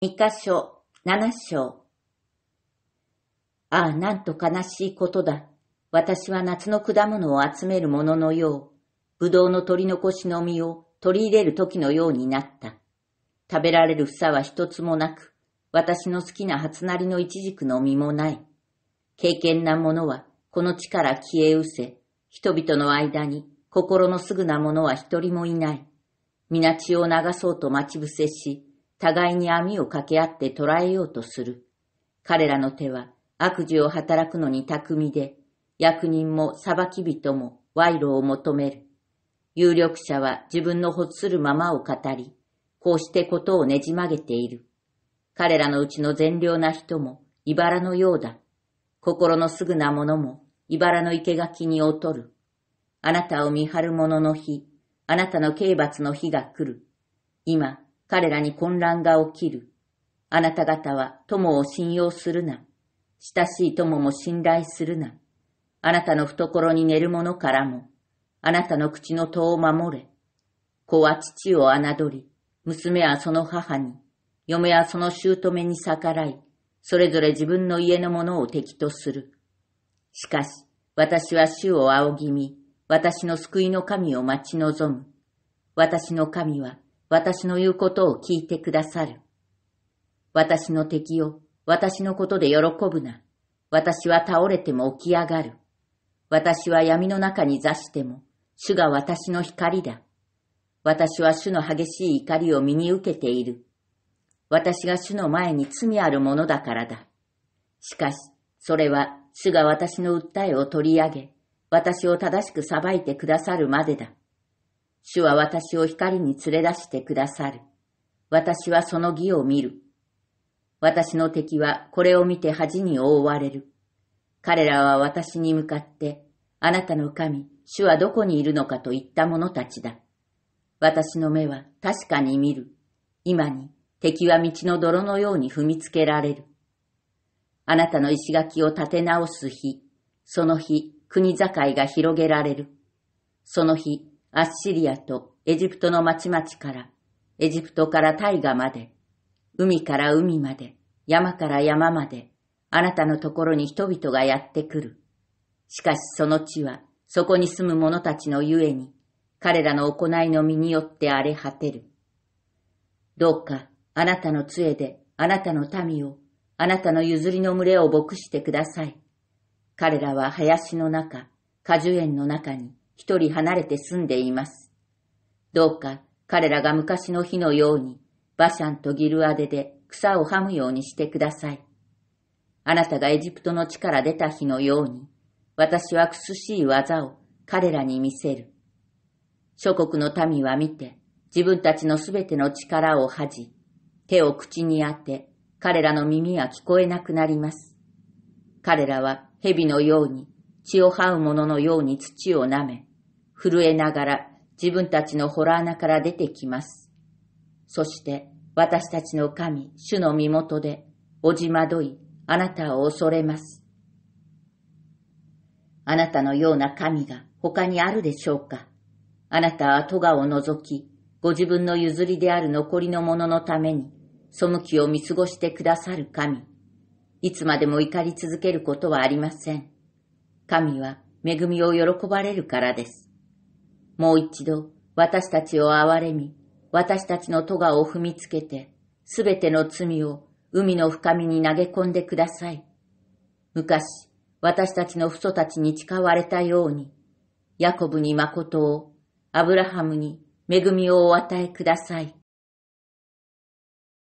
二箇所七章ああ、なんと悲しいことだ。私は夏の果物を集めるもののよう、ぶどうの取り残しの実を取り入れる時のようになった。食べられる房は一つもなく、私の好きな初なりの一軸の実もない。経験なものは、この地から消え失せ、人々の間に心のすぐなものは一人もいない。皆血を流そうと待ち伏せし、互いに網を掛け合って捕らえようとする。彼らの手は悪事を働くのに巧みで、役人も裁き人も賄賂を求める。有力者は自分の欲するままを語り、こうしてことをねじ曲げている。彼らのうちの善良な人も茨のようだ。心のすぐな者も茨の生垣に劣る。あなたを見張る者の日、あなたの刑罰の日が来る。今、彼らに混乱が起きる。あなた方は友を信用するな。親しい友も信頼するな。あなたの懐に寝る者からも、あなたの口の戸を守れ。子は父を侮り、娘はその母に、嫁はその姑に逆らい、それぞれ自分の家のものを敵とする。しかし、私は主を仰ぎ見、私の救いの神を待ち望む。私の神は、私の言うことを聞いてくださる。私の敵を私のことで喜ぶな。私は倒れても起き上がる。私は闇の中に座しても、主が私の光だ。私は主の激しい怒りを身に受けている。私が主の前に罪あるものだからだ。しかし、それは主が私の訴えを取り上げ、私を正しく裁いてくださるまでだ。主は私を光に連れ出してくださる。私はその義を見る。私の敵はこれを見て恥に覆われる。彼らは私に向かって、あなたの神、主はどこにいるのかと言った者たちだ。私の目は確かに見る。今に敵は道の泥のように踏みつけられる。あなたの石垣を立て直す日、その日、国境が広げられる。その日、アッシリアとエジプトの町々から、エジプトから大河まで、海から海まで、山から山まで、あなたのところに人々がやってくる。しかしその地は、そこに住む者たちのゆえに、彼らの行いの身によって荒れ果てる。どうか、あなたの杖で、あなたの民を、あなたの譲りの群れを牧してください。彼らは林の中、果樹園の中に、一人離れて住んでいます。どうか彼らが昔の日のように、バシャンとギルアデで草をはむようにしてください。あなたがエジプトの地から出た日のように、私は苦しい技を彼らに見せる。諸国の民は見て、自分たちのすべての力を恥じ、手を口に当て、彼らの耳は聞こえなくなります。彼らは蛇のように、血を這う者のように土を舐め、震えながら自分たちの洞穴から出てきます。そして私たちの神、主の身元で、おじまどい、あなたを恐れます。あなたのような神が他にあるでしょうかあなたは戸郷を除き、ご自分の譲りである残りの者のために、背きを見過ごしてくださる神。いつまでも怒り続けることはありません。神は恵みを喜ばれるからです。もう一度私たちを憐れみ、私たちの戸郷を踏みつけて、すべての罪を海の深みに投げ込んでください。昔、私たちの父祖たちに誓われたように、ヤコブに誠を、アブラハムに恵みをお与えください。